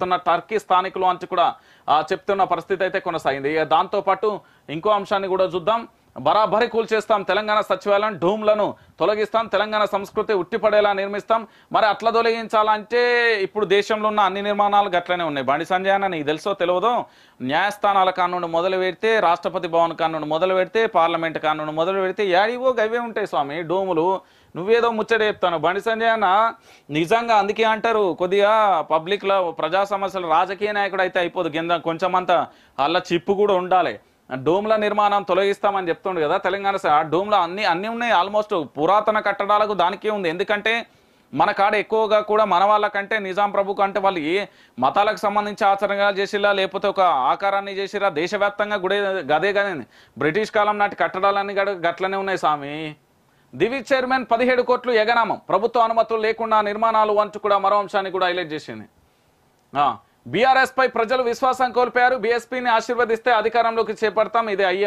జరుపుతున్న టర్కీ స్థానికులు అంటూ కూడా చెప్తున్న పరిస్థితి అయితే కొనసాగింది దాంతోపాటు ఇంకో అంశాన్ని కూడా చూద్దాం బరాబరి కూల్చేస్తాం తెలంగాణ సచివాలయం ఢూమ్లను తొలగిస్తాం తెలంగాణ సంస్కృతి ఉట్టిపడేలా నిర్మిస్తాం మరి అట్లా తొలగించాలంటే ఇప్పుడు దేశంలో ఉన్న అన్ని నిర్మాణాలు గట్లనే ఉన్నాయి బండి సంజయ్ అన్న నీకు తెలుసో తెలియదో న్యాయస్థానాల కానుండి మొదలు పెడితే రాష్ట్రపతి భవన్ కానుండి మొదలు పెడితే పార్లమెంట్ కానుండి మొదలు పెడితే యాడివో గవే ఉంటాయి స్వామి డోములు నువ్వేదో ముచ్చట చెప్తాను బండి సంజయ్ అన్న నిజంగా అందుకే అంటారు కొద్దిగా పబ్లిక్లో ప్రజా సమస్యలు రాజకీయ నాయకుడు అయితే అయిపోదు కింద కొంచెం అంత అలా చిప్పు కూడా ఉండాలి డోమ్ల నిర్మాణం తొలగిస్తామని చెప్తుండు కదా తెలంగాణ ఆ డోమ్ల అన్ని అన్నీ ఉన్నాయి ఆల్మోస్ట్ పురాతన కట్టడాలకు దానికే ఉంది ఎందుకంటే మన కాడ ఎక్కువగా కూడా మన వాళ్ళకంటే నిజాం ప్రభు కంటే వాళ్ళు ఏ మతాలకు సంబంధించి ఆచరణగా చేసిరా లేకపోతే ఒక ఆకారాన్ని చేసిరా దేశవ్యాప్తంగా గుడే గదే కానీ బ్రిటిష్ కాలం నాటి కట్టడాలన్నీ గట్లనే ఉన్నాయి స్వామి దివి చైర్మన్ పదిహేడు కోట్లు ఎగనామం ప్రభుత్వ అనుమతులు లేకుండా నిర్మాణాలు అంటూ కూడా మరో అంశాన్ని కూడా హైలైట్ చేసింది బీఆర్ఎస్ పై ప్రజలు విశ్వాసం కోల్పోయారు బీఎస్పీని ఆశీర్వదిస్తే అధికారంలోకి చేపడతాం ఇది అయ్యే